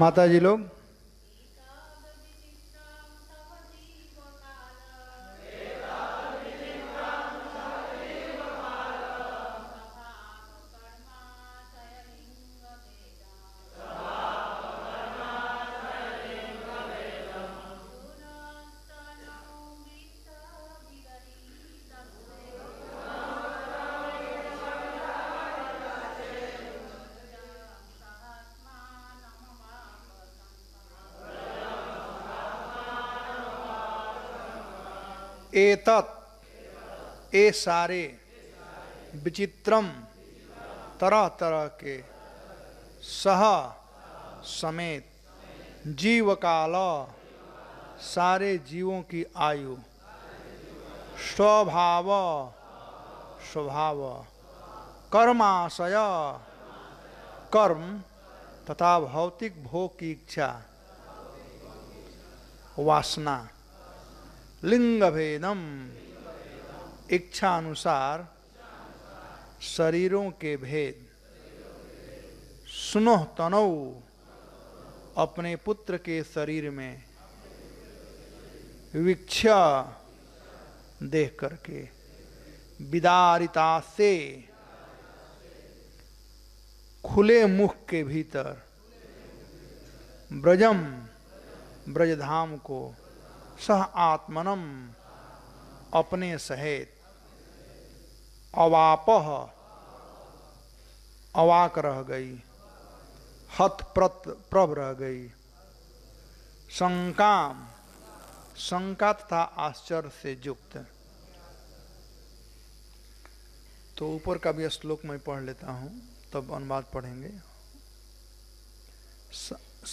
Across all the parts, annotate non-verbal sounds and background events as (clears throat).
माता जी लोग एतत ए सारे विचित्रम तरह तरह के सह समेत जीव काल सारे जीवों की आयु स्वभाव स्वभाव कर्माशय कर्म तथा भौतिक भोग की इच्छा वासना लिंग भेदम इच्छा अनुसार शरीरों के भेद सुनो तनऊ अपने पुत्र के शरीर में विक्षा देख करके विदारिता से खुले मुख के भीतर ब्रजम ब्रजधाम को सह आत्मनम अपने सहित अवाप अवाक रह गई हत प्रत प्रभ रह गई शंकाम शंका तथा आश्चर्य से युक्त तो ऊपर का भी श्लोक मैं पढ़ लेता हूँ तब अनुवाद पढ़ेंगे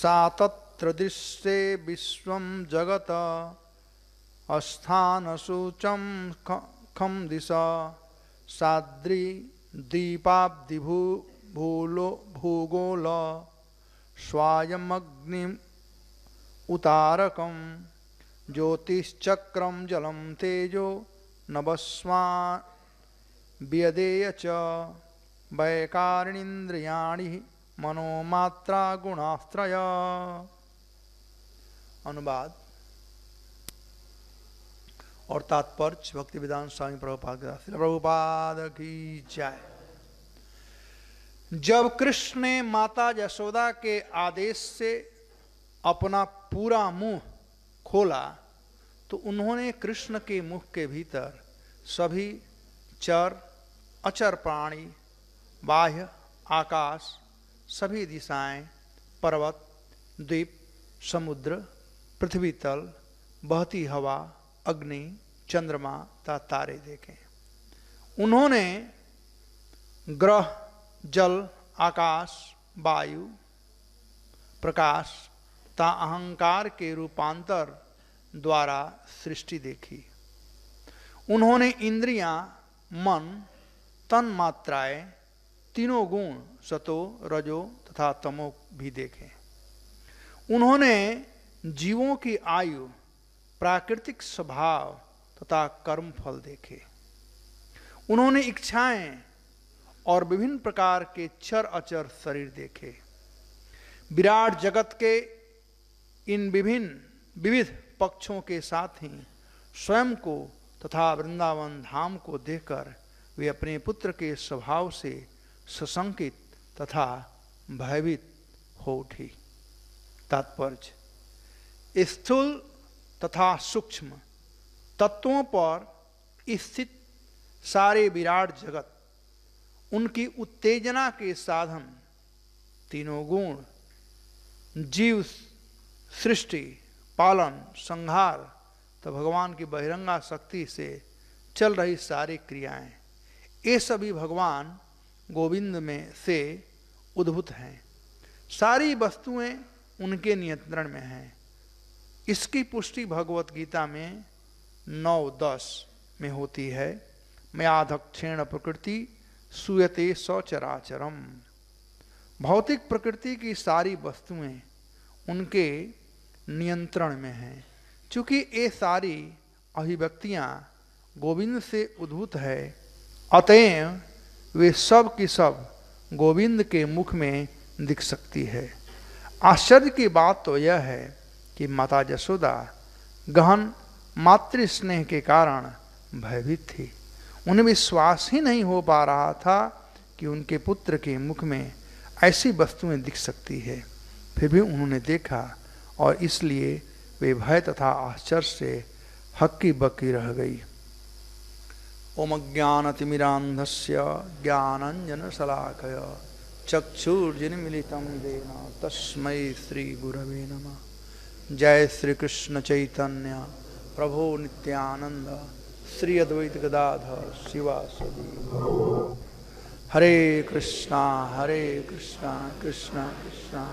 सातत्र दृश्य विश्व जगत शुचम खम दिशा साद्री दीपाब्दिभू भूलो भूगोल स्वायमग्नि उतारकम ज्योतिश्चक्रम जलम तेजो नभस्वा व्यदेय च वैकारिणींद्रिया मनोमात्रा गुणास्त्रय अनुवाद और तात्पर्य भक्ति विधान स्वामी प्रभुपाद का श्री प्रभुपाद की जय जब कृष्ण ने माता यशोदा के आदेश से अपना पूरा मुंह खोला तो उन्होंने कृष्ण के मुख के भीतर सभी चर अचर प्राणी बाह्य आकाश सभी दिशाएं पर्वत द्वीप समुद्र पृथ्वी तल बहती हवा अग्नि चंद्रमा तथा तारे देखे उन्होंने ग्रह जल आकाश वायु प्रकाश तथा अहंकार के रूपांतर द्वारा सृष्टि देखी उन्होंने इंद्रियां मन तन मात्राएं तीनों गुण सतो रजो तथा तमो भी देखे उन्होंने जीवों की आयु प्राकृतिक स्वभाव तथा कर्म फल देखे उन्होंने इच्छाएं और विभिन्न प्रकार के चर अचर शरीर देखे विराट जगत के इन विभिन्न विविध पक्षों के साथ ही स्वयं को तथा वृंदावन धाम को देखकर वे अपने पुत्र के स्वभाव से सुशंकित तथा भयभीत हो उठी तात्पर्य स्थूल तथा सूक्ष्म तत्वों पर स्थित सारे विराट जगत उनकी उत्तेजना के साधन तीनों गुण जीव सृष्टि पालन संहार तो भगवान की बहिरंगा शक्ति से चल रही सारी क्रियाएं ये सभी भगवान गोविंद में से उद्भूत हैं सारी वस्तुएं उनके नियंत्रण में हैं इसकी पुष्टि भगवत गीता में नौ दस में होती है मैं आधक्षेण प्रकृति सुयते सौचराचरम भौतिक प्रकृति की सारी वस्तुएं उनके नियंत्रण में हैं क्योंकि ये सारी अभिव्यक्तियाँ गोविंद से उद्भूत है अतएव वे सब की सब गोविंद के मुख में दिख सकती है आश्चर्य की बात तो यह है कि माता जसोदा गहन मातृ स्नेह के कारण भयभीत थी उन्हें विश्वास ही नहीं हो पा रहा था कि उनके पुत्र के मुख में ऐसी वस्तुएं दिख सकती है फिर भी उन्होंने देखा और इसलिए वे भय तथा आश्चर्य से हक्की बक्की रह गई ओम ज्ञानतिमिरांधस्य ज्ञानंजन शलाखय चक्षुर्जन मिलित देना तस्मय श्री गुरवे नमः जय श्री कृष्ण चैतन्य प्रभो नित्यानंद श्री अद्वैत गदाधर शिवा सदी हरे कृष्णा हरे कृष्णा कृष्णा कृष्णा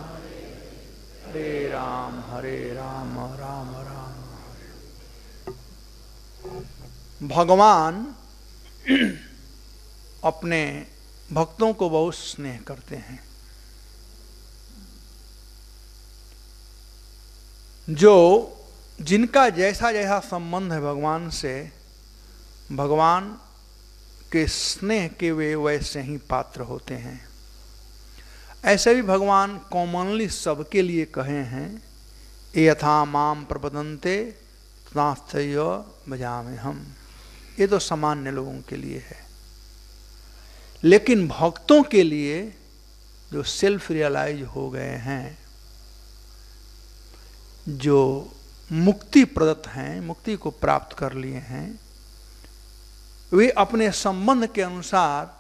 हरे राम हरे राम राम राम भगवान (clears throat) अपने भक्तों को बहुत स्नेह करते हैं जो जिनका जैसा जैसा संबंध है भगवान से भगवान के स्नेह के वे वैसे ही पात्र होते हैं ऐसे भी भगवान कॉमनली सबके लिए कहे हैं ये यथा माम प्रबदनते नाथ्य हम ये तो सामान्य लोगों के लिए है लेकिन भक्तों के लिए जो सेल्फ रियलाइज हो गए हैं जो मुक्ति प्रदत्त हैं मुक्ति को प्राप्त कर लिए हैं वे अपने संबंध के अनुसार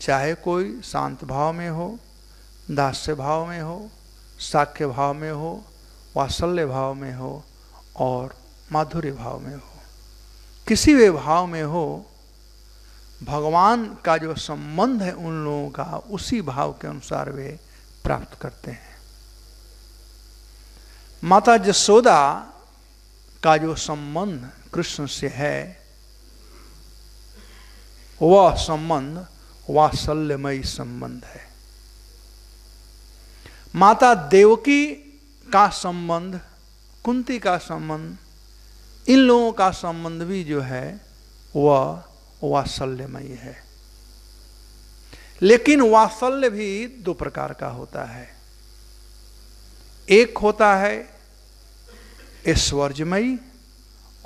चाहे कोई शांत भाव में हो दास्य भाव में हो साख्य भाव में हो वात्सल्य भाव में हो और माधुर्य भाव में हो किसी भी भाव में हो भगवान का जो संबंध है उन लोगों का उसी भाव के अनुसार वे प्राप्त करते हैं माता जसोदा का जो संबंध कृष्ण से है वह संबंध वात्सल्यमयी संबंध है माता देवकी का संबंध कुंती का संबंध इन लोगों का संबंध भी जो है वह वात्सल्यमयी है लेकिन वात्सल्य भी दो प्रकार का होता है एक होता है ऐश्वर्यमयी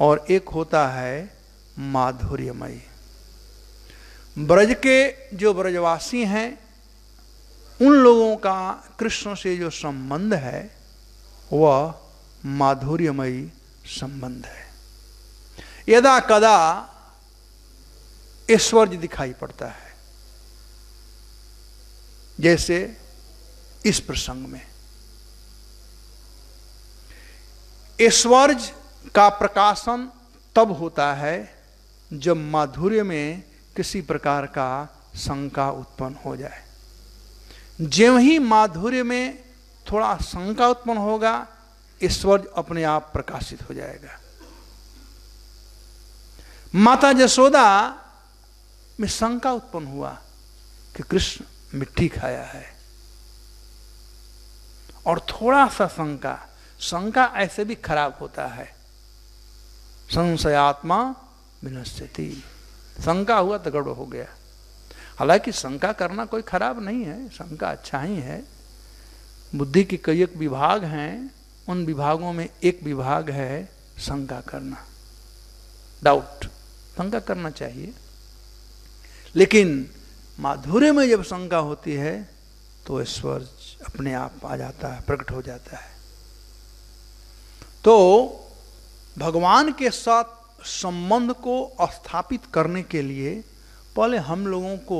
और एक होता है माधुर्यमयी ब्रज के जो ब्रजवासी हैं उन लोगों का कृष्ण से जो संबंध है वह माधुर्यमयी संबंध है यदा कदा ऐश्वर्य दिखाई पड़ता है जैसे इस प्रसंग में ईश्वर का प्रकाशन तब होता है जब माधुर्य में किसी प्रकार का शंका उत्पन्न हो जाए ज्यों ही माधुर्य में थोड़ा शंका उत्पन्न होगा ईश्वर अपने आप प्रकाशित हो जाएगा माता जसोदा में शंका उत्पन्न हुआ कि कृष्ण मिट्टी खाया है और थोड़ा सा शंका शंका ऐसे भी खराब होता है संशयात्मा विनश्यति शंका हुआ तो गड़बड़ हो गया हालांकि शंका करना कोई खराब नहीं है शंका अच्छा ही है बुद्धि के कई एक विभाग हैं उन विभागों में एक विभाग है शंका करना डाउट शंका करना चाहिए लेकिन माधुर्य में जब शंका होती है तो ईश्वर अपने आप आ जाता है प्रकट हो जाता है तो भगवान के साथ संबंध को स्थापित करने के लिए पहले हम लोगों को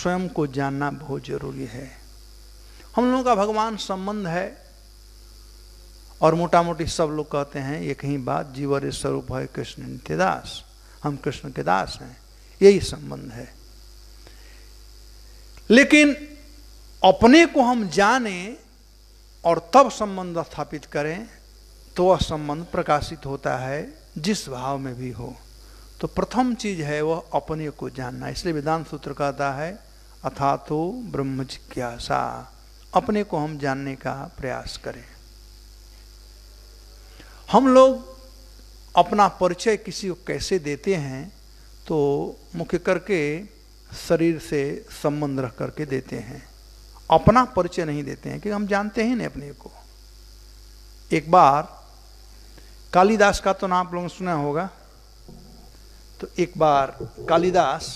स्वयं को जानना बहुत जरूरी है हम लोगों का भगवान संबंध है और मोटा मोटी सब लोग कहते हैं एक ही बात जीवर स्वरूप है कृष्ण नित्य दास हम कृष्ण के दास हैं यही संबंध है लेकिन अपने को हम जाने और तब संबंध स्थापित करें तो वह संबंध प्रकाशित होता है जिस भाव में भी हो तो प्रथम चीज है वह अपने को जानना इसलिए वेदांत सूत्र कहता है अथातो ब्रह्म जिज्ञासा अपने को हम जानने का प्रयास करें हम लोग अपना परिचय किसी को कैसे देते हैं तो मुख्य करके शरीर से संबंध रख करके देते हैं अपना परिचय नहीं देते हैं क्योंकि हम जानते ही नहीं अपने को एक बार कालिदास का तो नाम आप लोगों ने सुना होगा तो एक बार कालिदास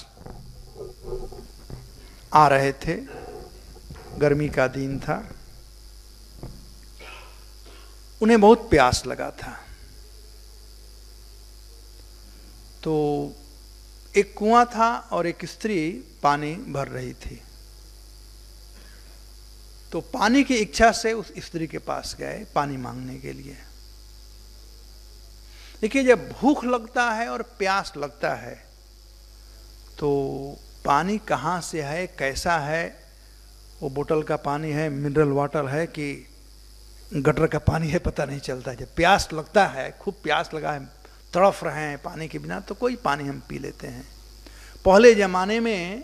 आ रहे थे गर्मी का दिन था उन्हें बहुत प्यास लगा था तो एक कुआं था और एक स्त्री पानी भर रही थी तो पानी की इच्छा से उस स्त्री के पास गए पानी मांगने के लिए देखिए जब भूख लगता है और प्यास लगता है तो पानी कहाँ से है कैसा है वो बोतल का पानी है मिनरल वाटर है कि गटर का पानी है पता नहीं चलता जब प्यास लगता है खूब प्यास लगा है तड़फ रहे हैं पानी के बिना तो कोई पानी हम पी लेते हैं पहले ज़माने में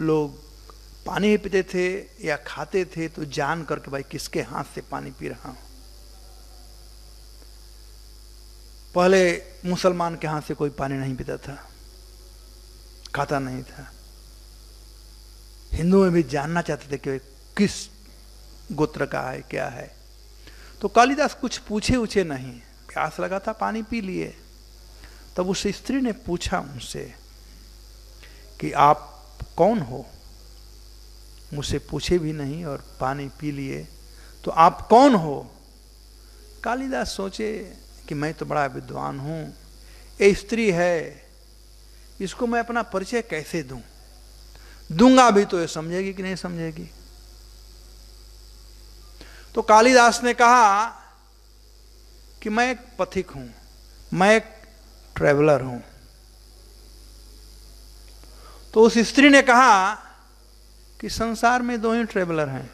लोग पानी ही पीते थे या खाते थे तो जान करके भाई किसके हाथ से पानी पी रहा हूँ पहले मुसलमान के हाथ से कोई पानी नहीं पीता था खाता नहीं था हिंदू में भी जानना चाहते थे कि किस गोत्र का है क्या है तो कालिदास कुछ पूछे उछे नहीं प्यास लगा था पानी पी लिए तब उस स्त्री ने पूछा उनसे कि आप कौन हो मुझसे पूछे भी नहीं और पानी पी लिए तो आप कौन हो कालिदास सोचे कि मैं तो बड़ा विद्वान हूँ ये स्त्री है इसको मैं अपना परिचय कैसे दू दूंगा भी तो ये समझेगी कि नहीं समझेगी तो कालिदास ने कहा कि मैं एक पथिक हूं मैं एक ट्रेवलर हूं तो उस स्त्री ने कहा कि संसार में दो ही ट्रेवलर हैं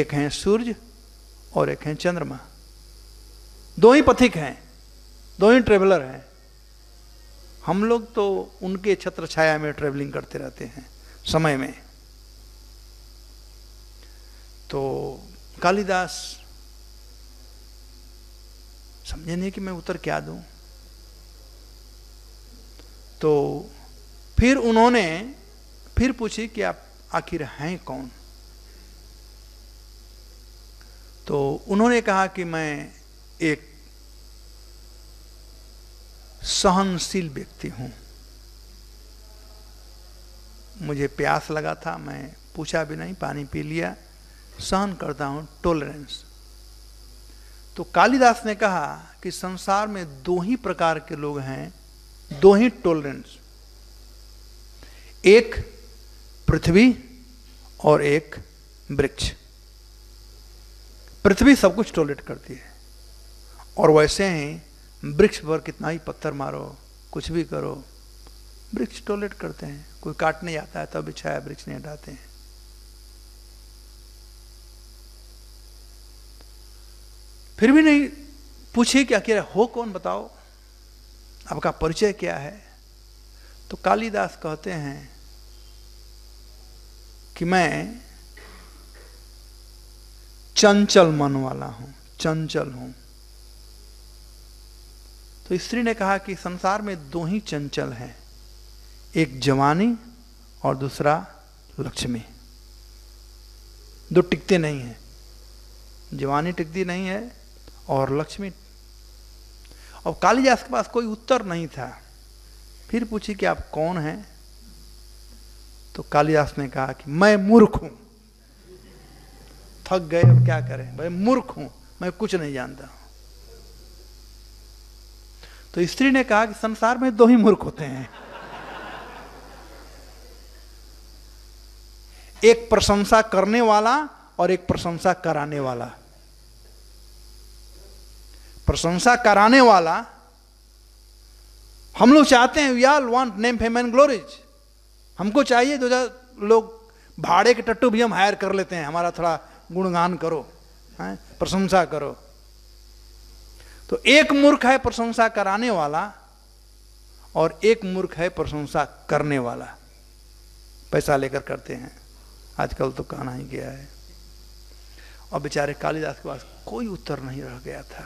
एक हैं सूर्य और एक हैं चंद्रमा दो ही पथिक हैं दो ही ट्रेवलर हैं हम लोग तो उनके छत्र छाया में ट्रेवलिंग करते रहते हैं समय में तो कालिदास समझे नहीं कि मैं उत्तर क्या दूं तो फिर उन्होंने फिर पूछी कि आप आखिर हैं कौन तो उन्होंने कहा कि मैं एक सहनशील व्यक्ति हूं मुझे प्यास लगा था मैं पूछा भी नहीं पानी पी लिया सहन करता हूं टॉलरेंस तो कालिदास ने कहा कि संसार में दो ही प्रकार के लोग हैं दो ही टॉलरेंस एक पृथ्वी और एक वृक्ष पृथ्वी सब कुछ टॉलरेट करती है और वैसे ही वृक्ष पर कितना ही पत्थर मारो कुछ भी करो वृक्ष टॉयलेट करते हैं कोई काटने जाता है तब छाया वृक्ष नहीं हटाते हैं फिर भी नहीं पूछे क्या क्या हो कौन बताओ आपका परिचय क्या है तो कालिदास कहते हैं कि मैं चंचल मन वाला हूं चंचल हूं तो स्त्री ने कहा कि संसार में दो ही चंचल हैं एक जवानी और दूसरा लक्ष्मी दो टिकते नहीं हैं जवानी टिकती नहीं है और लक्ष्मी और कालीदास के पास कोई उत्तर नहीं था फिर पूछी कि आप कौन हैं तो कालिदास ने कहा कि मैं मूर्ख हूं थक गए अब क्या करें भाई मूर्ख हूं मैं कुछ नहीं जानता हूं तो स्त्री ने कहा कि संसार में दो ही मूर्ख होते हैं एक प्रशंसा करने वाला और एक प्रशंसा कराने वाला प्रशंसा कराने वाला हम लोग चाहते हैं we all want name fame and glories हमको चाहिए दो हजार लोग भाड़े के टट्टू भी हम हायर कर लेते हैं हमारा थोड़ा गुणगान करो है प्रशंसा करो तो एक मूर्ख है प्रशंसा कराने वाला और एक मूर्ख है प्रशंसा करने वाला पैसा लेकर करते हैं आजकल तो कहना ही गया है और बेचारे कालिदास के पास कोई उत्तर नहीं रह गया था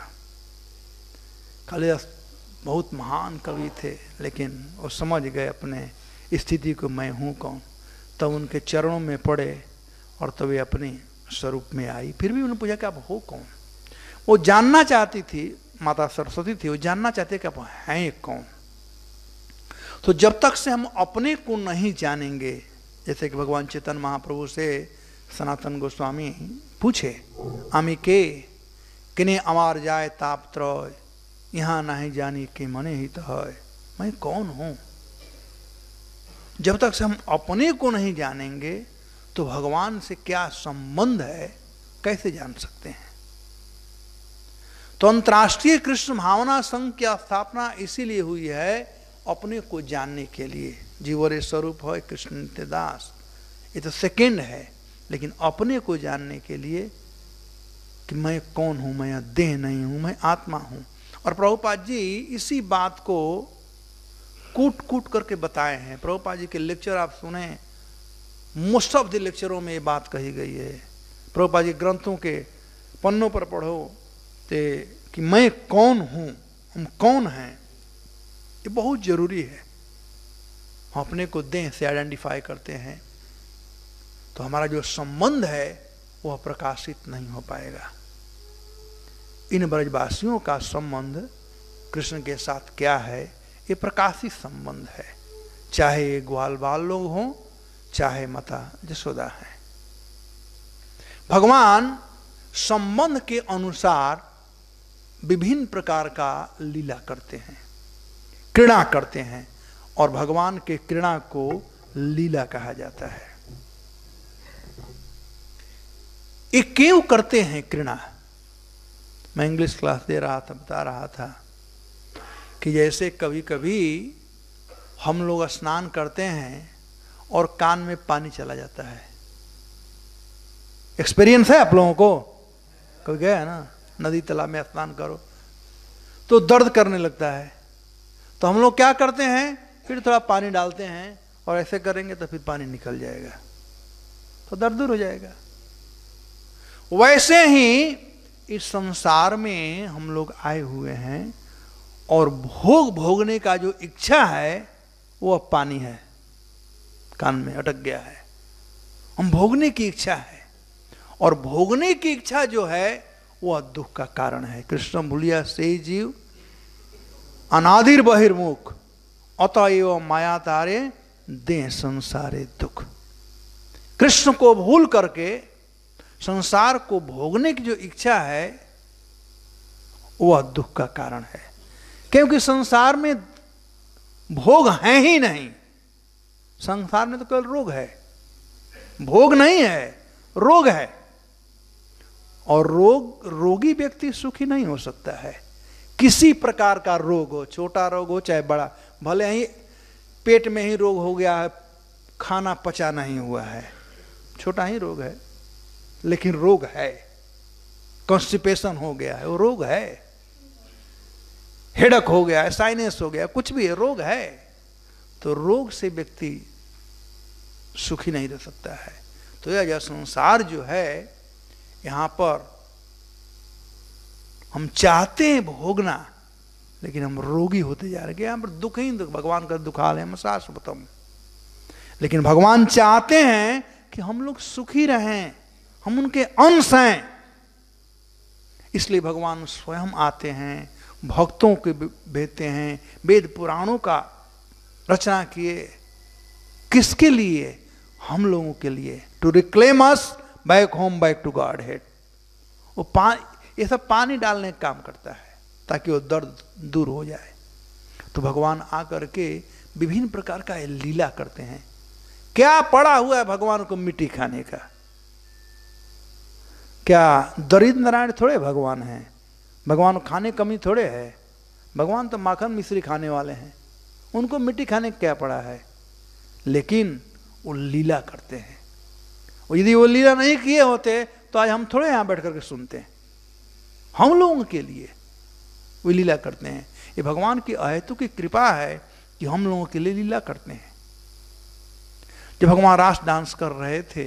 कालिदास बहुत महान कवि थे लेकिन वो समझ गए अपने स्थिति को मैं हूँ कौन तब तो उनके चरणों में पड़े और तब तो वे अपने स्वरूप में आई फिर भी उन्होंने पूछा कि आप हो कौन वो जानना चाहती थी माता सरस्वती थी वो जानना चाहते कि आप हैं कौन तो जब तक से हम अपने को नहीं जानेंगे जैसे कि भगवान चेतन महाप्रभु से सनातन गोस्वामी पूछे आमी के किने अमार जाए ताप त्रय यहाँ नहीं जानी के मने हित है मैं कौन हूँ जब तक से हम अपने को नहीं जानेंगे तो भगवान से क्या संबंध है कैसे जान सकते हैं तो अंतर्राष्ट्रीय कृष्ण भावना संघ की स्थापना इसीलिए हुई है अपने को जानने के लिए जीवरे स्वरूप हो कृष्ण दास ये तो सेकेंड है लेकिन अपने को जानने के लिए कि मैं कौन हूँ मैं देह नहीं हूँ मैं आत्मा हूँ और प्रभुपाद जी इसी बात को कूट कूट करके बताए हैं प्रभुपाद जी के लेक्चर आप सुने मोस्ट ऑफ द लेक्चरों में ये बात कही गई है प्रभुपाद जी ग्रंथों के पन्नों पर पढ़ो ते कि मैं कौन हूं हम कौन हैं ये बहुत जरूरी है हम अपने को देह से आइडेंटिफाई करते हैं तो हमारा जो संबंध है वह प्रकाशित नहीं हो पाएगा इन ब्रजवासियों का संबंध कृष्ण के साथ क्या है ये प्रकाशित संबंध है चाहे ग्वाल बाल लोग हों चाहे माता जसोदा हैं भगवान संबंध के अनुसार विभिन्न प्रकार का लीला करते हैं क्रीड़ा करते हैं और भगवान के क्रीड़ा को लीला कहा जाता है ये क्यों करते हैं क्रीड़ा मैं इंग्लिश क्लास दे रहा था बता रहा था कि जैसे कभी कभी हम लोग स्नान करते हैं और कान में पानी चला जाता है एक्सपीरियंस है आप लोगों को कभी गया है ना नदी तालाब में स्नान करो तो दर्द करने लगता है तो हम लोग क्या करते हैं फिर थोड़ा पानी डालते हैं और ऐसे करेंगे तो फिर पानी निकल जाएगा तो दर्द दूर हो जाएगा वैसे ही इस संसार में हम लोग आए हुए हैं और भोग भोगने का जो इच्छा है वो अब पानी है कान में अटक गया है हम भोगने की इच्छा है और भोगने की इच्छा जो है वह दुख का कारण है कृष्ण भूलिया से जीव अनादिर बहिर्मुख अतएव माया तारे देह संसारे दुख कृष्ण को भूल करके संसार को भोगने की जो इच्छा है वह दुख का कारण है क्योंकि संसार में भोग है ही नहीं संसार में तो केवल रोग है भोग नहीं है रोग है और रोग रोगी व्यक्ति सुखी नहीं हो सकता है किसी प्रकार का रोग हो छोटा रोग हो चाहे बड़ा भले ही पेट में ही रोग हो गया है खाना पचा नहीं हुआ है छोटा ही रोग है लेकिन रोग है कॉन्स्टिपेशन हो गया है वो रोग है हेडक हो गया है साइनस हो गया कुछ भी है रोग है तो रोग से व्यक्ति सुखी नहीं रह सकता है तो यह संसार जो है यहां पर हम चाहते हैं भोगना लेकिन हम रोगी होते जा रहे हैं यहां पर दुख ही दुख भगवान का दुखाल है मसाशुभतम लेकिन भगवान चाहते हैं कि हम लोग सुखी रहें हम उनके अंश हैं इसलिए भगवान स्वयं आते हैं भक्तों के भेजते हैं वेद पुराणों का रचना किए किसके लिए हम लोगों के लिए to reclaim us back home back to godhead वो पा ये सब पानी डालने का काम करता है ताकि वो दर्द दूर हो जाए तो भगवान आकर के विभिन्न प्रकार का लीला करते हैं क्या पड़ा हुआ है भगवान को मिट्टी खाने का क्या दरिद्र नारायण थोड़े भगवान हैं भगवान खाने कमी थोड़े है भगवान तो माखन मिश्री खाने वाले हैं उनको मिट्टी खाने क्या पड़ा है लेकिन वो लीला करते हैं और यदि वो लीला नहीं किए होते तो आज हम थोड़े यहां बैठ करके सुनते हैं हम लोगों के लिए वो लीला करते हैं ये भगवान की अहेतु की कृपा है कि हम लोगों के लिए लीला करते हैं जब भगवान रास डांस कर रहे थे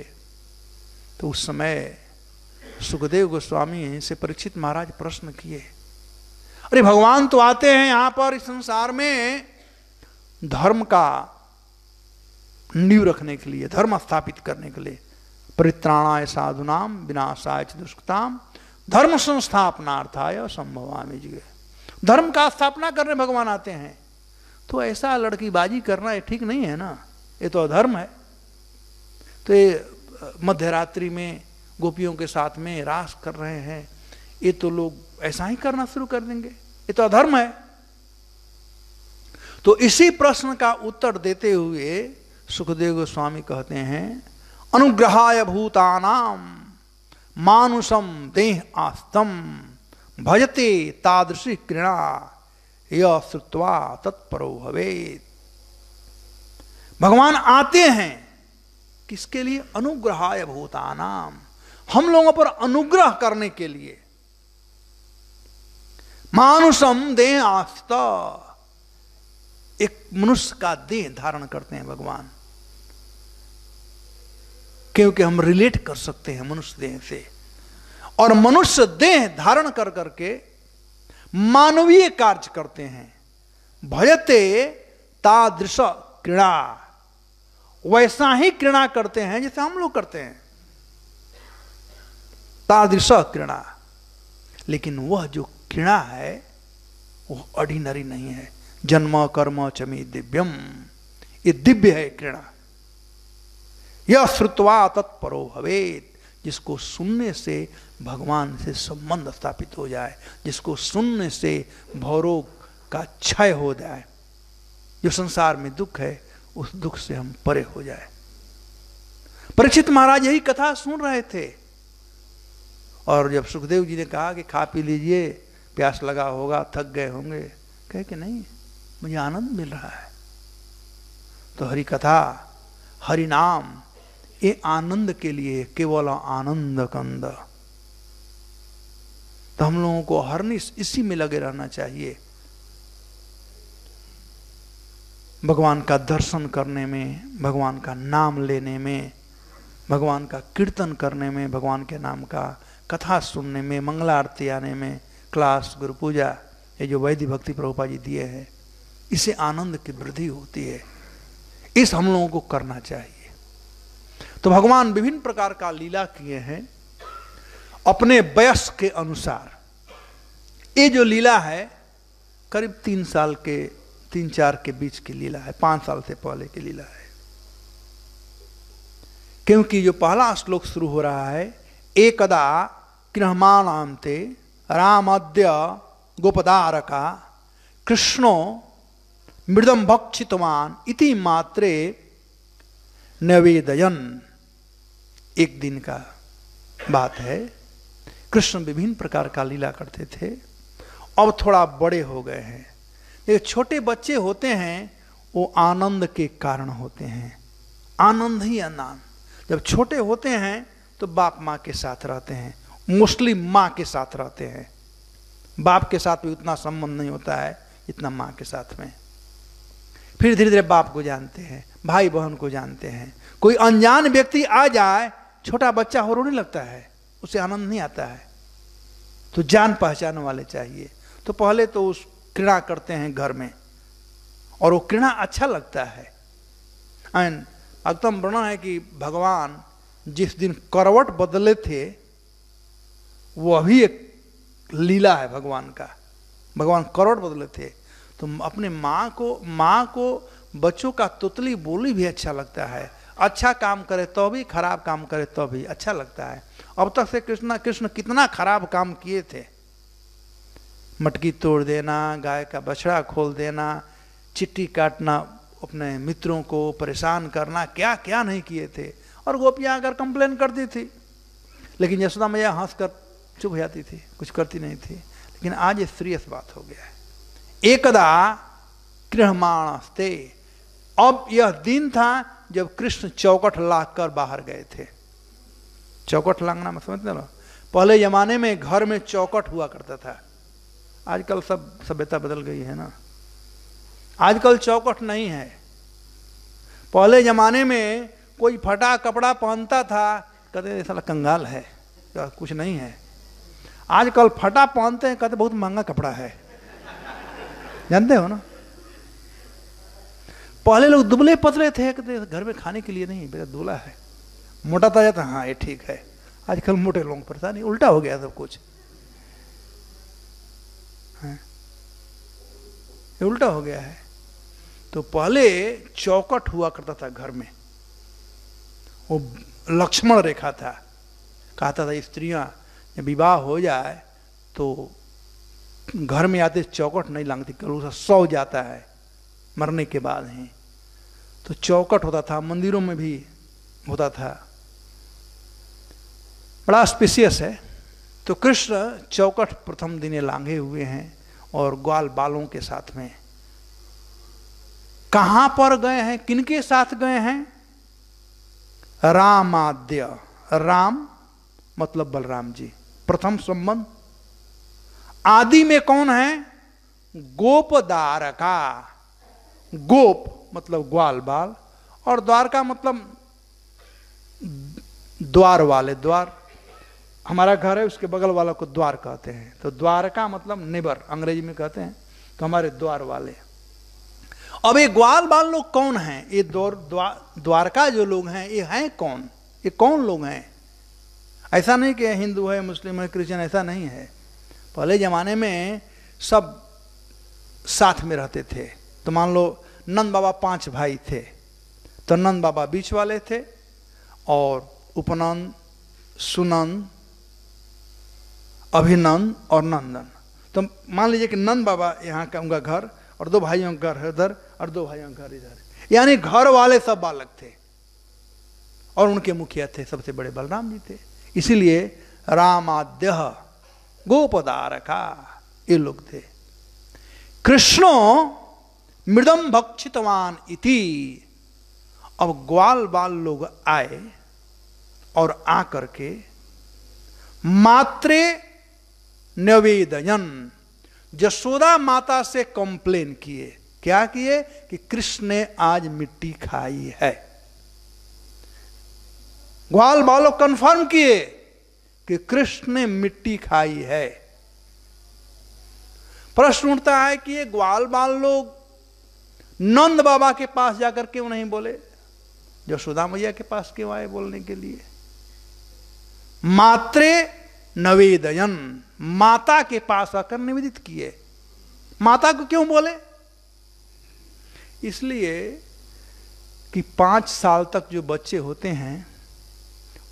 तो उस समय सुखदेव गोस्वामी से परीक्षित महाराज प्रश्न किए अरे भगवान तो आते हैं यहां पर इस संसार में धर्म का नींव रखने के लिए धर्म स्थापित करने के लिए परित्राणाय साधुनाम विनाशाय दुष्कताम धर्म संस्थापनार्थाय संभवामी जी धर्म का स्थापना करने भगवान आते हैं तो ऐसा लड़कीबाजी करना ये ठीक नहीं है ना ये तो अधर्म है तो ये मध्यरात्रि में गोपियों के साथ में रास कर रहे हैं ये तो लोग ऐसा ही करना शुरू कर देंगे ये तो अधर्म है तो इसी प्रश्न का उत्तर देते हुए सुखदेव गोस्वामी कहते हैं अनुग्रहाय भूतानाम मानुषम देह आस्तम भजते तादृशी क्रीड़ा यह श्रुतवा तत्परो हवेत भगवान आते हैं किसके लिए अनुग्रहाय भूतानाम हम लोगों पर अनुग्रह करने के लिए मानुषम देह आस्त एक मनुष्य का देह धारण करते हैं भगवान क्योंकि हम रिलेट कर सकते हैं मनुष्य देह से और मनुष्य देह धारण कर करके मानवीय कार्य करते हैं भयते तादृश क्रीड़ा वैसा ही क्रीड़ा करते हैं जैसे हम लोग करते हैं तादृश क्रीड़ा लेकिन वह जो क्रीड़ा है वह ऑर्डिनरी नहीं है जन्म कर्म चमी दिव्यम ये दिव्य है क्रीड़ा यह श्रुतवा तत्परो भवेद जिसको सुनने से भगवान से संबंध स्थापित हो जाए जिसको सुनने से भौरोग का क्षय हो जाए जो संसार में दुख है उस दुख से हम परे हो जाए परीक्षित महाराज यही कथा सुन रहे थे और जब सुखदेव जी ने कहा कि खा पी लीजिए प्यास लगा होगा थक गए होंगे कहे कि नहीं मुझे आनंद मिल रहा है तो हरि कथा हरि नाम ये आनंद के लिए केवल आनंद कंद तो हम लोगों को हरनिश इसी में लगे रहना चाहिए भगवान का दर्शन करने में भगवान का नाम लेने में भगवान का कीर्तन करने में भगवान के नाम का कथा सुनने में मंगला आरती आने में क्लास गुरु पूजा ये जो वैद्य भक्ति प्रभुपा जी दिए हैं इसे आनंद की वृद्धि होती है इस हम लोगों को करना चाहिए तो भगवान विभिन्न प्रकार का लीला किए हैं अपने वयस के अनुसार ये जो लीला है करीब तीन साल के तीन चार के बीच की लीला है पांच साल से पहले की लीला है क्योंकि जो पहला श्लोक शुरू हो रहा है एकदा गृहमाणाम ते राम अद्य गोपदारका कृष्णो मृदम भक्षितवान इति मात्रे नवेदयन एक दिन का बात है कृष्ण विभिन्न प्रकार का लीला करते थे अब थोड़ा बड़े हो गए हैं देखिए छोटे बच्चे होते हैं वो आनंद के कारण होते हैं आनंद ही आनंद जब छोटे होते हैं तो बाप माँ के साथ रहते हैं मोस्टली माँ के साथ रहते हैं बाप के साथ भी उतना संबंध नहीं होता है जितना माँ के साथ में फिर धीरे धीरे बाप को जानते हैं भाई बहन को जानते हैं कोई अनजान व्यक्ति आ जाए छोटा बच्चा हो रोने लगता है उसे आनंद नहीं आता है तो जान पहचान वाले चाहिए तो पहले तो उस क्रीड़ा करते हैं घर में और वो क्रीड़ा अच्छा लगता है एंड एकदम वर्णा है कि भगवान जिस दिन करवट बदले थे वो अभी एक लीला है भगवान का भगवान करवट बदले थे तो अपने माँ को माँ को बच्चों का तुतली बोली भी अच्छा लगता है अच्छा काम करे तो भी खराब काम करे तो भी अच्छा लगता है अब तक से कृष्णा कृष्ण कितना खराब काम किए थे मटकी तोड़ देना गाय का बछड़ा खोल देना चिट्ठी काटना अपने मित्रों को परेशान करना क्या क्या नहीं किए थे और गोपियाँ आकर कंप्लेन करती थी लेकिन यशोदा मैया हंस कर चुप जाती थी कुछ करती नहीं थी लेकिन आज ये सीरियस बात हो गया है एकदा कृहमाणस्ते अब यह दिन था जब कृष्ण चौकट लाग कर बाहर गए थे चौकट लांगना मैं समझते ना पहले जमाने में घर में चौकट हुआ करता था आजकल सब सभ्यता बदल गई है ना आजकल चौकट नहीं है पहले जमाने में कोई फटा कपड़ा पहनता था कहते ऐसा कंगाल है कुछ नहीं है आजकल फटा पहनते हैं कहते बहुत महंगा कपड़ा है जानते हो ना पहले लोग दुबले पतले थे कहते घर में खाने के लिए नहीं बेटा दुबला है मोटा ताजा था हाँ ये ठीक है आजकल मोटे लोगों पर था नहीं उल्टा हो गया सब कुछ है? हाँ। उल्टा हो गया है तो पहले चौकट हुआ करता था घर में वो लक्ष्मण रेखा था कहता था स्त्रियां जब विवाह हो जाए तो घर में आते चौकट नहीं लांगती कल उसका सौ जाता है मरने के बाद हैं तो चौकट होता था मंदिरों में भी होता था बड़ा स्पेशियस है तो कृष्ण चौकट प्रथम दिने लांघे हुए हैं और ग्वाल बालों के साथ में कहां पर गए हैं किनके साथ गए हैं रामाद्य राम मतलब बलराम जी प्रथम संबंध आदि में कौन है गोपदारका गोप मतलब ग्वाल बाल और द्वारका मतलब द्वार वाले द्वार हमारा घर है उसके बगल वाला को द्वार कहते हैं तो द्वारका मतलब नेबर अंग्रेजी में कहते हैं तो हमारे द्वार वाले अब ये ग्वाल बाल लोग कौन हैं ये द्वार द्वारका जो लोग हैं ये हैं कौन ये कौन लोग हैं ऐसा नहीं कि हिंदू है मुस्लिम है क्रिश्चियन ऐसा नहीं है पहले ज़माने में सब साथ में रहते थे तो मान लो नंद बाबा पांच भाई थे तो नंद बाबा बीच वाले थे और उपनंद सुनंद अभिनंद और नंदन तो मान लीजिए कि नंद बाबा यहाँ का उनका घर और दो भाइयों का घर इधर और दो भाइयों का घर इधर यानी घर वाले सब बालक थे और उनके मुखिया थे सबसे बड़े बलराम जी थे इसीलिए रामाद्य गोपदारका ये लोग थे कृष्णो मृदम भक्षितवान इति अब ग्वाल बाल लोग आए और आकर के मात्रे निवेदयन जसोदा माता से कंप्लेन किए क्या किए कि कृष्ण ने आज मिट्टी खाई है ग्वाल बालों कंफर्म किए कि कृष्ण ने मिट्टी खाई है प्रश्न उठता है कि ये ग्वाल बाल लोग नंद बाबा के पास जाकर क्यों नहीं बोले जो सुधा मैया के पास क्यों आए बोलने के लिए मात्रे नवेदयन माता के पास आकर निवेदित किए माता को क्यों बोले इसलिए कि पांच साल तक जो बच्चे होते हैं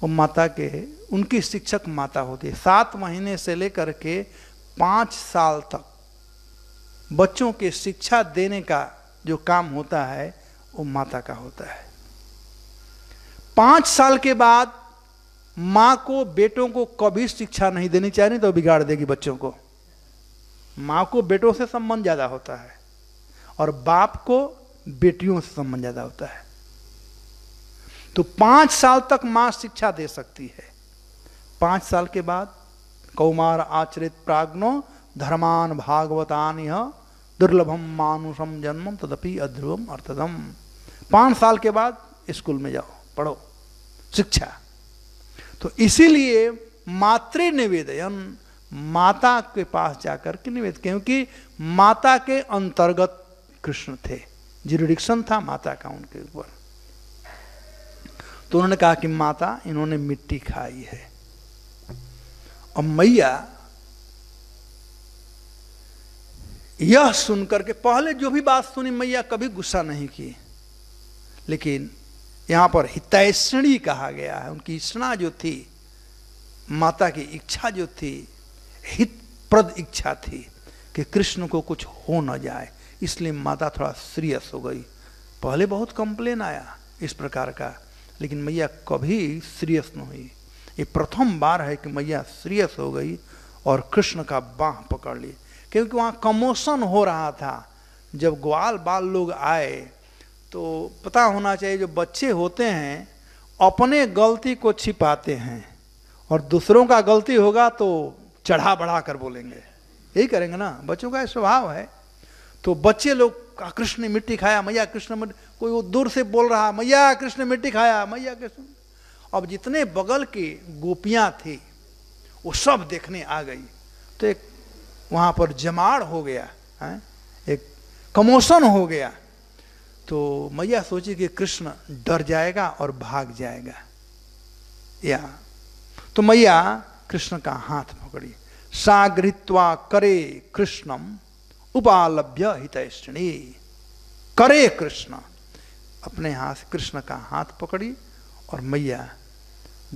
वो माता के उनकी शिक्षक माता होती है सात महीने से लेकर के पांच साल तक बच्चों के शिक्षा देने का जो काम होता है वो माता का होता है पांच साल के बाद माँ को बेटों को कभी शिक्षा नहीं देनी चाहिए तो बिगाड़ देगी बच्चों को माँ को बेटों से संबंध ज़्यादा होता है और बाप को बेटियों से संबंध ज़्यादा होता है तो पांच साल तक माँ शिक्षा दे सकती है पांच साल के बाद कौमार आचरित प्राग्नो धर्मान भागवतान यह दुर्लभम मानुषम जन्मम तदपि अध्रुवम अर्थदम पाँच साल के बाद स्कूल में जाओ पढ़ो शिक्षा तो इसीलिए मातृ निवेदन माता के पास जाकर के निवेद क्योंकि माता के अंतर्गत कृष्ण थे जिरोडिक्शन था माता का उनके ऊपर तो उन्होंने कहा कि माता इन्होंने मिट्टी खाई है और मैया यह सुनकर के पहले जो भी बात सुनी मैया कभी गुस्सा नहीं की लेकिन यहाँ पर हितैषणी कहा गया है उनकी इच्छा जो थी माता की इच्छा जो थी हितप्रद इच्छा थी कि कृष्ण को कुछ हो न जाए इसलिए माता थोड़ा सीरियस हो गई पहले बहुत कंप्लेन आया इस प्रकार का लेकिन मैया कभी सीरियस नहीं हुई ये प्रथम बार है कि मैया सीरियस हो गई और कृष्ण का बाह पकड़ ली क्योंकि वहाँ कमोशन हो रहा था जब ग्वाल बाल लोग आए तो पता होना चाहिए जो बच्चे होते हैं अपने गलती को छिपाते हैं और दूसरों का गलती होगा तो चढ़ा बढ़ा कर बोलेंगे यही करेंगे ना बच्चों का स्वभाव है तो बच्चे लोग कृष्ण ने मिट्टी खाया मैया कृष्ण कोई वो दूर से बोल रहा मैया कृष्ण मिट्टी खाया मैया कृष्ण अब जितने बगल की गोपियाँ थी वो सब देखने आ गई तो एक वहां पर जमाड़ हो गया है एक कमोशन हो गया तो मैया सोची कि कृष्ण डर जाएगा और भाग जाएगा या तो मैया कृष्ण का हाथ पकड़ी सागरित्वा करे कृष्णम उपालभ्य हितैषणी करे कृष्ण अपने हाथ कृष्ण का हाथ पकड़ी और मैया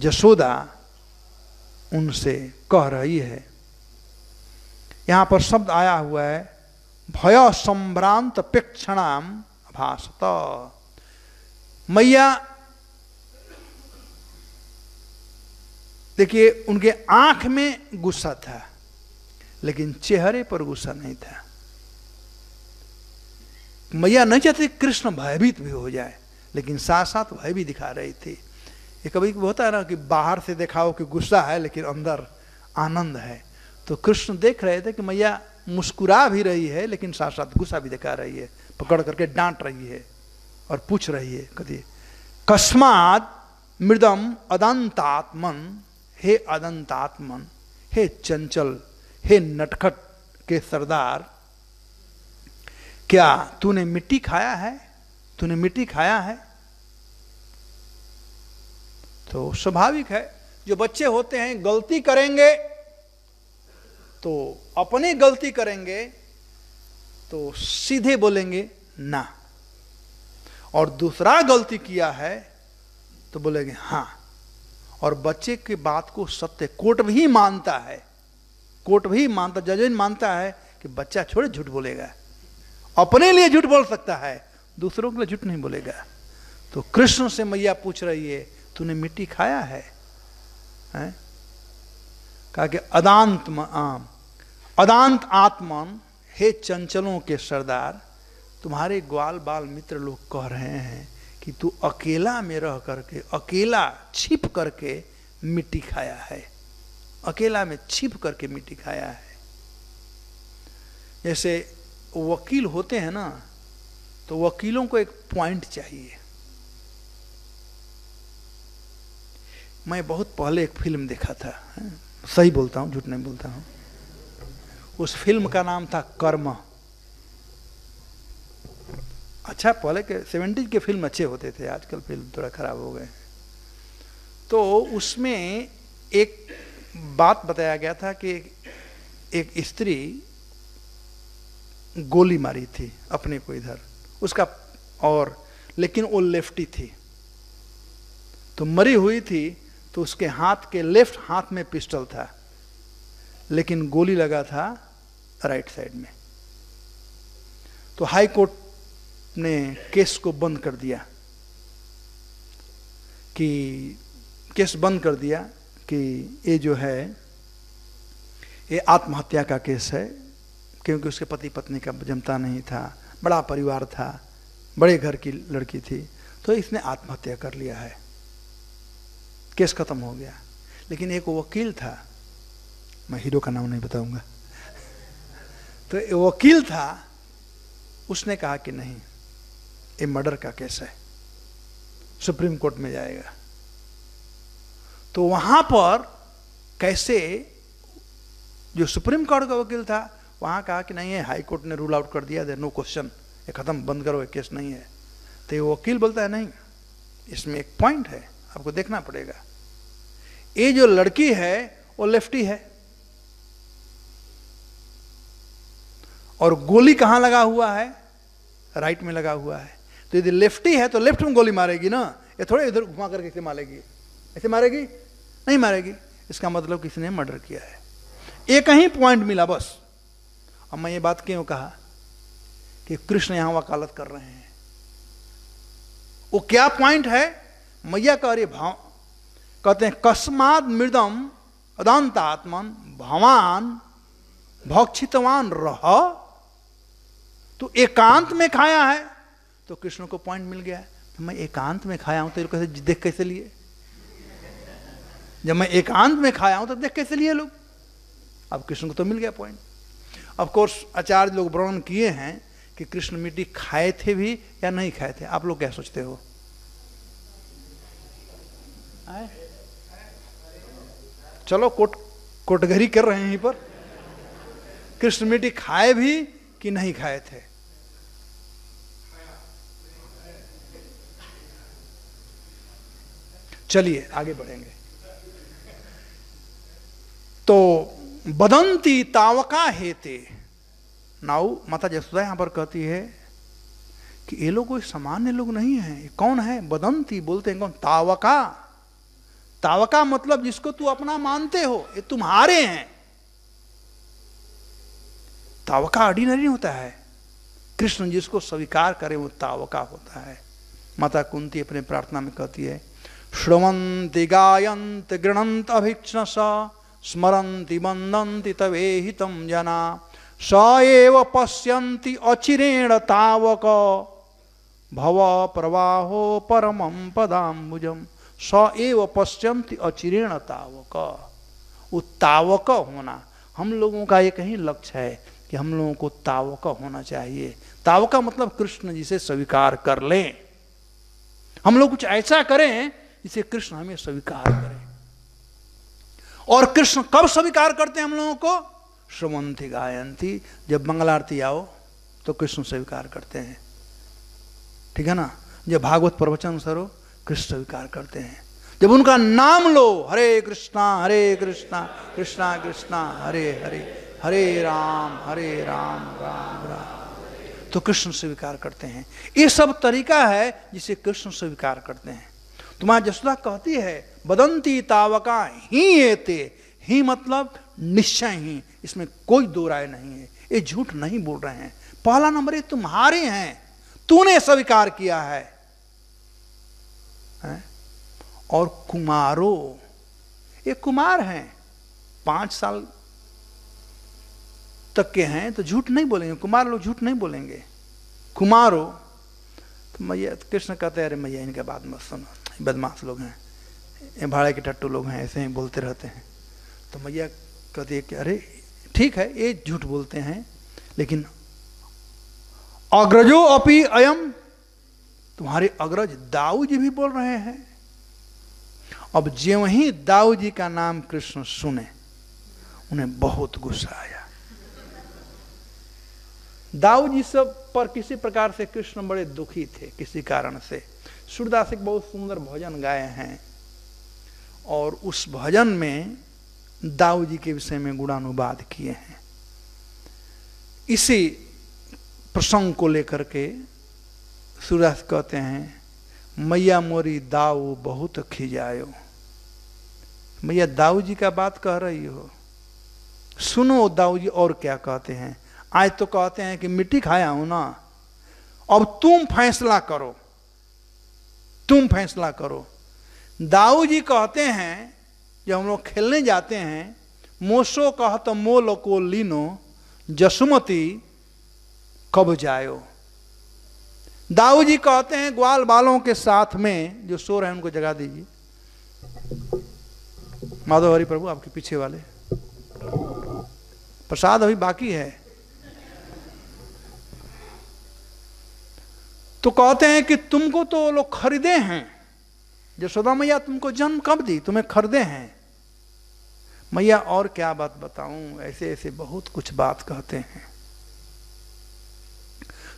जसोदा उनसे कह रही है यहाँ पर शब्द आया हुआ है भय संभ्रांत पेक्षणाम भाषत मैया देखिए उनके आंख में गुस्सा था लेकिन चेहरे पर गुस्सा नहीं था मैया नहीं चाहती कृष्ण भयभीत भी हो जाए लेकिन साथ साथ भय भी दिखा रही थी ये कभी होता है ना कि बाहर से देखाओ कि गुस्सा है लेकिन अंदर आनंद है तो कृष्ण देख रहे थे कि मैया मुस्कुरा भी रही है लेकिन साथ साथ गुस्सा भी दिखा रही है पकड़ करके डांट रही है और पूछ रही है कभी कस्मात मृदम अदंतात्मन हे अदंतात्मन हे चंचल हे नटखट के सरदार क्या तूने मिट्टी खाया है तूने मिट्टी खाया है तो स्वाभाविक है जो बच्चे होते हैं गलती करेंगे तो अपने गलती करेंगे तो सीधे बोलेंगे ना और दूसरा गलती किया है तो बोलेंगे हाँ और बच्चे की बात को सत्य कोर्ट भी मानता है कोर्ट भी मानता जज मानता है कि बच्चा छोड़े झूठ बोलेगा अपने लिए झूठ बोल सकता है दूसरों के लिए झूठ नहीं बोलेगा तो कृष्ण से मैया पूछ रही है तूने मिट्टी खाया है, है? कहा कि अदांत आम अदांत आत्मन हे चंचलों के सरदार तुम्हारे ग्वाल बाल मित्र लोग कह रहे हैं कि तू अकेला में रह करके अकेला छिप करके मिट्टी खाया है अकेला में छिप करके मिट्टी खाया है जैसे वकील होते हैं ना तो वकीलों को एक पॉइंट चाहिए मैं बहुत पहले एक फिल्म देखा था सही बोलता हूँ झूठ नहीं बोलता हूँ उस फिल्म का नाम था कर्म अच्छा पहले के सेवेंटीज के फिल्म अच्छे होते थे आजकल फिल्म थोड़ा खराब हो गए तो उसमें एक बात बताया गया था कि एक स्त्री गोली मारी थी अपने को इधर उसका और लेकिन वो लेफ्टी थी तो मरी हुई थी तो उसके हाथ के लेफ्ट हाथ में पिस्टल था लेकिन गोली लगा था राइट साइड में तो हाई कोर्ट ने केस को बंद कर दिया कि केस बंद कर दिया कि ये जो है ये आत्महत्या का केस है क्योंकि उसके पति पत्नी का जमता नहीं था बड़ा परिवार था बड़े घर की लड़की थी तो इसने आत्महत्या कर लिया है केस खत्म हो गया लेकिन एक वकील था मैं हीरो का नाम नहीं बताऊंगा तो वकील था उसने कहा कि नहीं ये मर्डर का केस है सुप्रीम कोर्ट में जाएगा तो वहां पर कैसे जो सुप्रीम कोर्ट का वकील था वहां कहा कि नहीं है हाई कोर्ट ने रूल आउट कर दिया दे नो क्वेश्चन ये खत्म बंद करो ये केस नहीं है तो ये वकील बोलता है नहीं इसमें एक पॉइंट है आपको देखना पड़ेगा ये जो लड़की है वो लेफ्टी है और गोली कहाँ लगा हुआ है राइट में लगा हुआ है तो यदि लेफ्टी है तो लेफ्ट में गोली मारेगी ना ये थोड़े इधर घुमा करके इसे मारेगी ऐसे मारेगी नहीं मारेगी इसका मतलब किसी ने मर्डर किया है एक ही पॉइंट मिला बस अब मैं ये बात क्यों कहा कि कृष्ण यहां वकालत कर रहे हैं वो क्या पॉइंट है मैया कह रही भाव कहते हैं कस्माद मृदम अदांत आत्मन भवान भक्षितवान रह तो एकांत में खाया है तो कृष्ण को पॉइंट मिल गया तो मैं एकांत में खाया हूं तो कैसे देख कैसे लिए जब मैं एकांत में खाया हूं तो देख कैसे लिए लोग अब कृष्ण को तो मिल गया पॉइंट ऑफ कोर्स आचार्य लोग वर्णन किए हैं कि कृष्ण मिट्टी खाए थे भी या नहीं खाए थे आप लोग क्या सोचते हो आए? चलो कोट कोटगरी कर रहे हैं यहीं पर कृष्ण मिट्टी खाए भी कि नहीं खाए थे चलिए आगे बढ़ेंगे तो बदंती तावका हेते नाउ माता जसोदा यहां पर कहती है कि ये लोग कोई सामान्य लोग नहीं है कौन है बदंती बोलते हैं कौन तावका तावका मतलब जिसको तू अपना मानते हो ये तुम्हारे हैं तावका ऑर्डिनरी होता है कृष्ण जिसको स्वीकार करें वो तावका होता है माता कुंती अपने प्रार्थना में कहती है गायंत गृणंत गृणन्ति स स्मरती वन्दन्ति तवेहितं जना स एव पश्यन्ति अचिरेण तावक भव प्रवाहो परमं पदाबुज स एव पश्यन्ति अचिरेण तावक उत्तावक होना हम लोगों का एक ही लक्ष्य है कि हम लोगों को तावक होना चाहिए तावका मतलब कृष्ण जी से स्वीकार कर लें हम लोग कुछ ऐसा करें इसे कृष्ण हमें स्वीकार करें और कृष्ण कब स्वीकार करते हैं हम लोगों को गायन गायंती जब मंगलारती आओ तो कृष्ण स्वीकार करते हैं ठीक है ना जब भागवत प्रवचन सरो कृष्ण स्वीकार करते हैं जब उनका नाम लो हरे कृष्णा हरे कृष्णा कृष्णा कृष्णा हरे हरे हरे राम हरे राम राम राम तो कृष्ण स्वीकार करते हैं ये सब तरीका है जिसे कृष्ण स्वीकार करते हैं तो माँ जसोदा कहती है बदंती तावका ही एते ही मतलब निश्चय ही इसमें कोई दो राय नहीं है ये झूठ नहीं बोल रहे हैं पहला नंबर ये तुम्हारे हैं तूने स्वीकार किया है, है? और कुमारो ये कुमार हैं पांच साल तक के हैं तो झूठ नहीं बोलेंगे कुमार लोग झूठ नहीं बोलेंगे कुमारो तो मैया कृष्ण कहते हैं अरे मैया इनके बाद मत सुनो बदमाश लोग हैं भाड़े के टट्टू लोग हैं ऐसे ही बोलते रहते हैं तो मैया कहती है कि अरे ठीक है ये झूठ बोलते हैं लेकिन अग्रजो अपि अयम तुम्हारे अग्रज दाऊ जी भी बोल रहे हैं अब ज्यों ही दाऊ जी का नाम कृष्ण सुने उन्हें बहुत गुस्सा आया दाऊ जी सब पर किसी प्रकार से कृष्ण बड़े दुखी थे किसी कारण से सूर्यदास एक बहुत सुंदर भजन गाए हैं और उस भजन में दाऊ जी के विषय में गुणानुवाद किए हैं इसी प्रसंग को लेकर के सूर्यदास कहते हैं मैया मोरी दाऊ बहुत खिजायो मैया दाऊ जी का बात कह रही हो सुनो दाऊ जी और क्या कहते हैं आज तो कहते हैं कि मिट्टी खाया हूं ना अब तुम फैसला करो तुम फैसला करो दाऊ जी कहते हैं जब हम लोग खेलने जाते हैं मोसो कह तो मोल को लीनो जसुमती कब जायो दाऊ जी कहते हैं ग्वाल बालों के साथ में जो शोर है उनको जगा दीजिए माधव हरि प्रभु आपके पीछे वाले प्रसाद अभी बाकी है तो कहते हैं कि तुमको तो लोग खरीदे हैं यशोदा मैया तुमको जन्म कब दी तुम्हें खरीदे हैं मैया और क्या बात बताऊं ऐसे ऐसे बहुत कुछ बात कहते हैं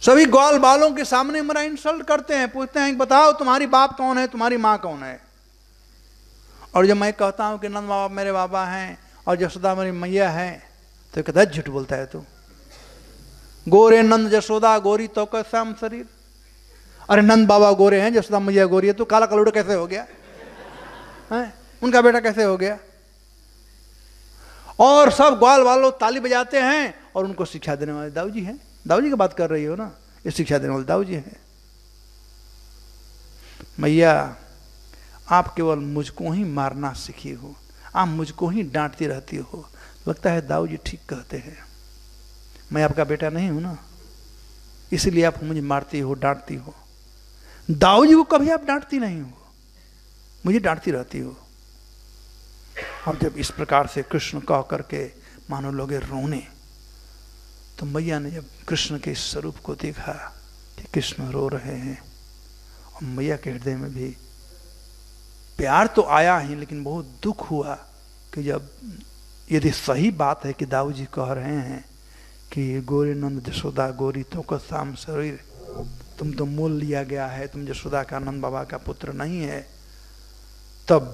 सभी ग्वाल बालों के सामने मेरा इंसल्ट करते हैं पूछते हैं बताओ तुम्हारी बाप कौन है तुम्हारी माँ कौन है और जब मैं कहता हूं कि नंद बाबा मेरे बाबा हैं और यशोदा मेरी मैया है तो कहता झूठ बोलता है तू गोरे नंद यशोदा गोरी तो कैसा शरीर अरे नंद बाबा गोरे हैं जसदा मैया गोरी है तो काला कलूडो कैसे हो गया है उनका बेटा कैसे हो गया और सब ग्वाल वालों ताली बजाते हैं और उनको शिक्षा देने वाले दाऊ जी हैं दाऊ जी की बात कर रही हो ना ये शिक्षा देने वाले दाऊ जी हैं मैया आप केवल मुझको ही मारना सीखी हो आप मुझको ही डांटती रहती हो लगता है दाऊ जी ठीक कहते हैं मैं आपका बेटा नहीं हूं ना इसलिए आप मुझे मारती हो डांटती हो दाऊ जी को कभी आप डांटती नहीं हो मुझे डांटती रहती हो और जब इस प्रकार से कृष्ण कह करके मानो लोगे रोने तो मैया ने जब कृष्ण के स्वरूप को देखा कि कृष्ण रो रहे हैं और मैया के हृदय में भी प्यार तो आया ही लेकिन बहुत दुख हुआ कि जब यदि सही बात है कि दाऊ जी कह रहे हैं कि गोरी नंद जसोदा गोरी तो का शाम शरीर तुम तो मोल लिया गया है तुम यशोदा का आनंद बाबा का पुत्र नहीं है तब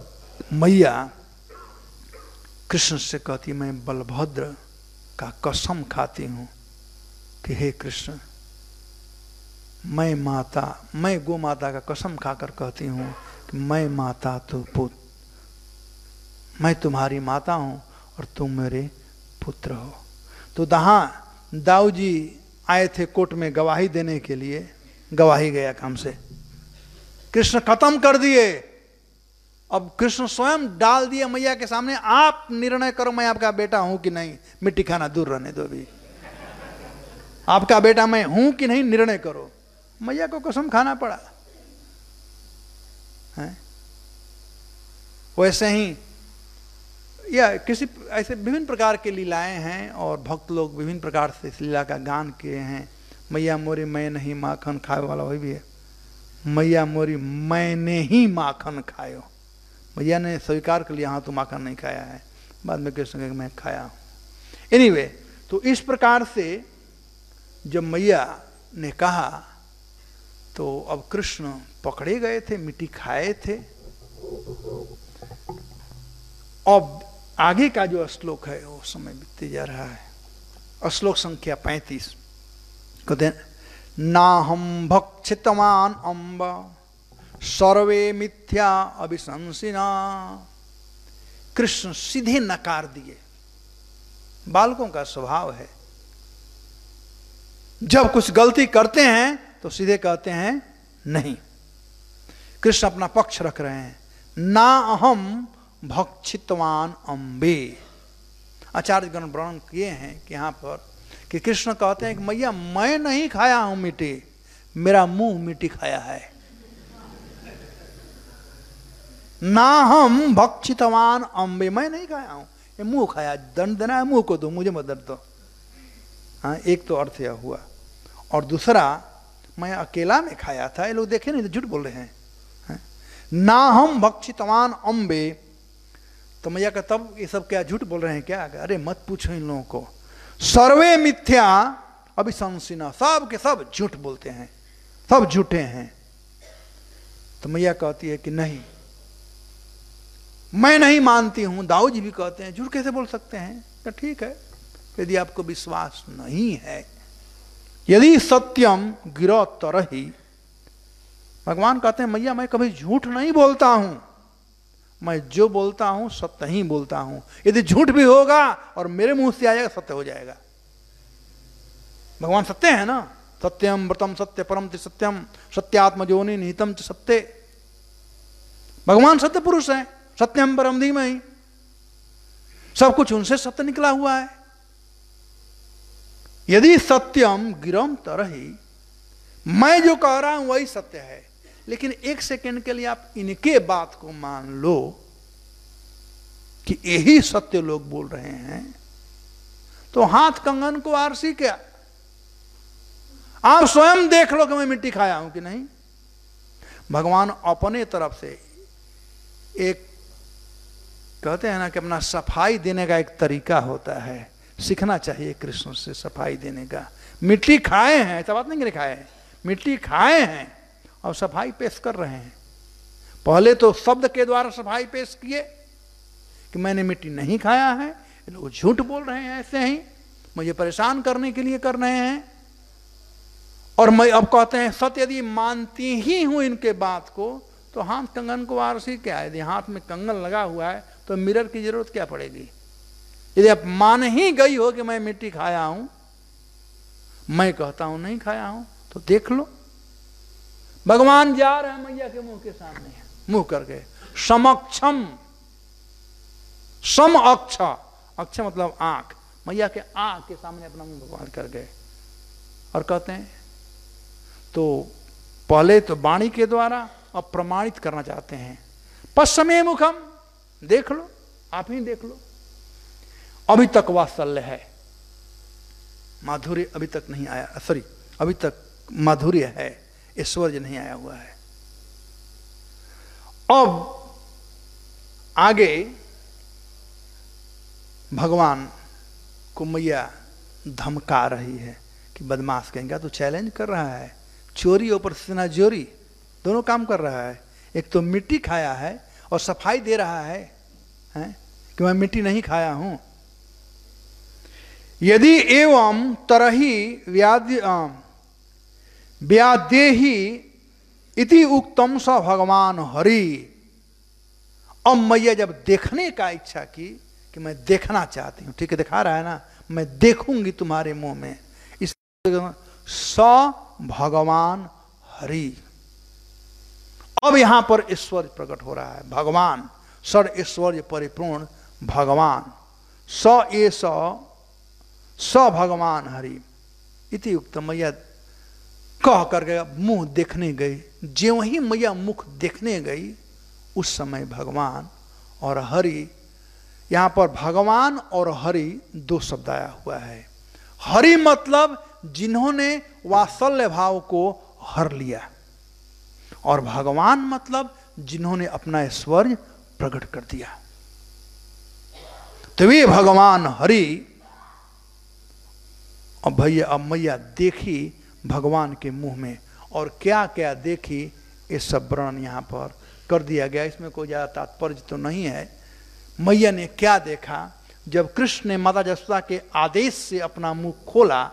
मैया कृष्ण से कहती मैं बलभद्र का कसम खाती हूँ कि हे कृष्ण मैं माता मैं गो माता का कसम खाकर कहती हूँ कि मैं माता तो पुत्र मैं तुम्हारी माता हूँ और तुम मेरे पुत्र हो तो दहा दाऊ जी आए थे कोर्ट में गवाही देने के लिए गवाही गया काम से कृष्ण खत्म कर दिए अब कृष्ण स्वयं डाल दिए मैया के सामने आप निर्णय करो मैं आपका बेटा हूं कि नहीं मिट्टी खाना दूर रहने दो भी आपका बेटा मैं हूं कि नहीं निर्णय करो मैया को कसम खाना पड़ा है वैसे ही या किसी ऐसे विभिन्न प्रकार की लीलाएं हैं और भक्त लोग विभिन्न प्रकार से इस लीला का गान किए हैं मैया मोरी मैं नहीं माखन खाए वाला वही भी है मैया मोरी मैंने ही माखन खायो मैया ने स्वीकार कर लिया हाँ तो माखन नहीं खाया है बाद में कृष्ण मैं खाया हूँ anyway, तो इस प्रकार से जब मैया ने कहा तो अब कृष्ण पकड़े गए थे मिट्टी खाए थे अब आगे का जो श्लोक है वो समय बीतते जा रहा है श्लोक संख्या पैंतीस कहते हैं ना हम भक्षितमान अम्ब सर्वे मिथ्या अभिशंसिना कृष्ण सीधे नकार दिए बालकों का स्वभाव है जब कुछ गलती करते हैं तो सीधे कहते हैं नहीं कृष्ण अपना पक्ष रख रहे हैं ना अहम भक्षितवान अम्बे आचार्य गण वर्णन किए हैं कि यहां पर कि कृष्ण कहते हैं कि मैया मैं नहीं खाया हूं मिट्टी मेरा मुंह मिट्टी खाया है ना हम भक्षितवान अम्बे मैं नहीं खाया हूं ये मुंह खाया दंड देना है मुंह को दो तो, मुझे मत दो तो। हाँ एक तो अर्थ यह हुआ और दूसरा मैं अकेला में खाया था ये लोग देखे नहीं तो झूठ बोल रहे हैं है? हाँ, ना हम भक्षितवान अम्बे तो मैया का तब ये सब क्या झूठ बोल रहे हैं क्या अरे मत पूछो इन लोगों को सर्वे मिथ्या अभिशंसिना सब के सब झूठ बोलते हैं सब झूठे हैं तो मैया कहती है कि नहीं मैं नहीं मानती हूं दाऊ जी भी कहते हैं झूठ कैसे बोल सकते हैं तो ठीक है यदि आपको विश्वास नहीं है यदि सत्यम गिरो तरही भगवान कहते हैं मैया मैं कभी झूठ नहीं बोलता हूं मैं जो बोलता हूं सत्य ही बोलता हूं यदि झूठ भी होगा और मेरे मुंह से आएगा सत्य हो जाएगा भगवान सत्य है ना सत्यम व्रतम सत्य परम ति सत्यम सत्यात्म जोनि निहितम सत्य भगवान सत्य पुरुष है सत्यम परम धीम ही सब कुछ उनसे सत्य निकला हुआ है यदि सत्यम गिरम तरही मैं जो कह रहा हूं वही सत्य है लेकिन एक सेकंड के लिए आप इनके बात को मान लो कि यही सत्य लोग बोल रहे हैं तो हाथ कंगन को आरसी क्या आप स्वयं देख लो कि मैं मिट्टी खाया हूं कि नहीं भगवान अपने तरफ से एक कहते हैं ना कि अपना सफाई देने का एक तरीका होता है सीखना चाहिए कृष्ण से सफाई देने का मिट्टी खाए हैं ऐसा बात नहीं कि खाए हैं मिट्टी खाए हैं और सफाई पेश कर रहे हैं पहले तो शब्द के द्वारा सफाई पेश किए कि मैंने मिट्टी नहीं खाया है लोग झूठ बोल रहे हैं ऐसे ही मुझे परेशान करने के लिए कर रहे हैं और मैं अब कहते हैं सत्य यदि मानती ही हूं इनके बात को तो हाथ कंगन को आरसी क्या है यदि हाथ में कंगन लगा हुआ है तो मिरर की जरूरत क्या पड़ेगी यदि आप मान ही गई हो कि मैं मिट्टी खाया हूं मैं कहता हूं नहीं खाया हूं तो देख लो भगवान जा रहे हैं मैया के मुंह के सामने मुंह करके समक्षम सम अक्ष अक्ष मतलब आंख मैया के आंख के सामने अपना मुंह भगवान कर गए और कहते हैं तो पहले तो वाणी के द्वारा अब प्रमाणित करना चाहते हैं पश्चिमे मुखम देख लो आप ही देख लो अभी तक वात्सल्य है माधुर्य अभी तक नहीं आया सॉरी अभी तक माधुर्य है ईश्वर्य नहीं आया हुआ है अब आगे भगवान को मैया धमका रही है कि बदमाश कहेंगे तो चैलेंज कर रहा है चोरी ऊपर सेना चोरी दोनों काम कर रहा है एक तो मिट्टी खाया है और सफाई दे रहा है, है? कि मैं मिट्टी नहीं खाया हूं यदि एवं तरही व्याधि व्यादेही इति उक्तम स भगवान हरि अब मैया जब देखने का इच्छा की कि मैं देखना चाहती हूँ ठीक है दिखा रहा है ना मैं देखूंगी तुम्हारे मुंह में इस स भगवान हरि अब यहां पर ईश्वर प्रकट हो रहा है भगवान सर ईश्वर परिपूर्ण भगवान स ए स भगवान हरि इति उक्त मैया कह कर गया मुंह देखने गए ज्यो ही मैया मुख देखने गई उस समय भगवान और हरि यहाँ पर भगवान और हरि दो शब्द आया हुआ है हरि मतलब जिन्होंने वात्सल्य भाव को हर लिया और भगवान मतलब जिन्होंने अपना ऐश्वर्य प्रकट कर दिया तो वे भगवान हरि और भैया अब मैया देखी भगवान के मुंह में और क्या क्या देखी ये सब वर्णन यहाँ पर कर दिया गया इसमें कोई ज़्यादा तात्पर्य तो नहीं है मैया ने क्या देखा जब कृष्ण ने माता जसोदा के आदेश से अपना मुख खोला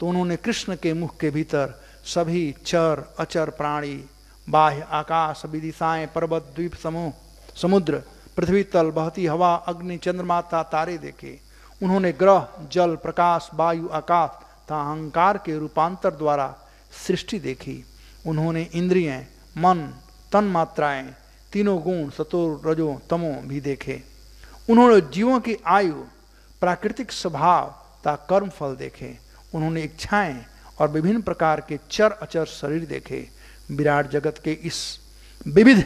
तो उन्होंने कृष्ण के मुख के भीतर सभी चर अचर प्राणी बाह्य आकाश विदिशाएं पर्वत द्वीप समूह समुद्र पृथ्वी तल बहती हवा अग्नि चंद्रमाता तारे देखे उन्होंने ग्रह जल प्रकाश वायु आकाश तथा अहंकार के रूपांतर द्वारा सृष्टि देखी उन्होंने इंद्रिय मन तन मात्राएं तीनों गुण सतोर रजो तमो भी देखे उन्होंने जीवों की आयु प्राकृतिक स्वभाव तथा कर्म फल देखे उन्होंने इच्छाएं और विभिन्न प्रकार के चर अचर शरीर देखे विराट जगत के इस विविध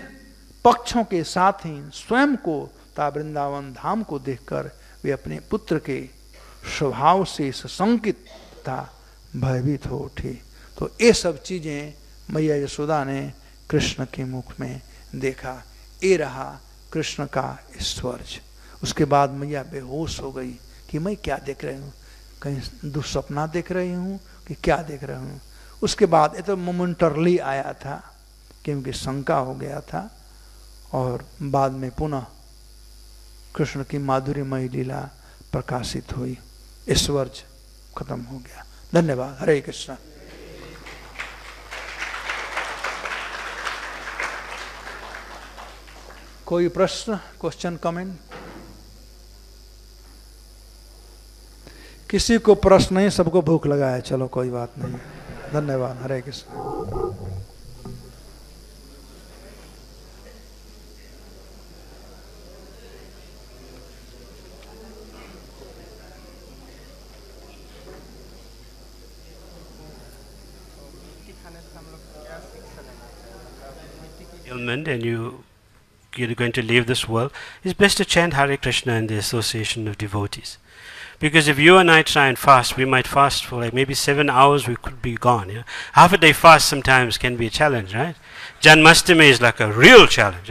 पक्षों के साथ ही स्वयं को ता वृंदावन धाम को देखकर वे अपने पुत्र के स्वभाव से संकित सत्ता भयभीत हो उठी तो ये सब चीज़ें मैया यशोदा ने कृष्ण के मुख में देखा ये रहा कृष्ण का स्वर्ज उसके बाद मैया बेहोश हो गई कि मैं क्या देख रही हूँ कहीं दुस्वपना देख रही हूँ कि क्या देख रही हूँ उसके बाद ये तो मोमेंटरली आया था क्योंकि शंका हो गया था और बाद में पुनः कृष्ण की माधुर्यमय लीला प्रकाशित हुई ईश्वर्ज खत्म हो गया धन्यवाद हरे कृष्णा कोई प्रश्न क्वेश्चन कमेंट किसी को प्रश्न नहीं सबको भूख लगा है चलो कोई बात नहीं धन्यवाद हरे Krishna and you you're going to leave this world, it's best to chant Hare Krishna in the association of devotees. Because if you and I try and fast, we might fast for like maybe seven hours, we could be gone. Half a day fast sometimes can be a challenge, right? Janmastami is like a real challenge.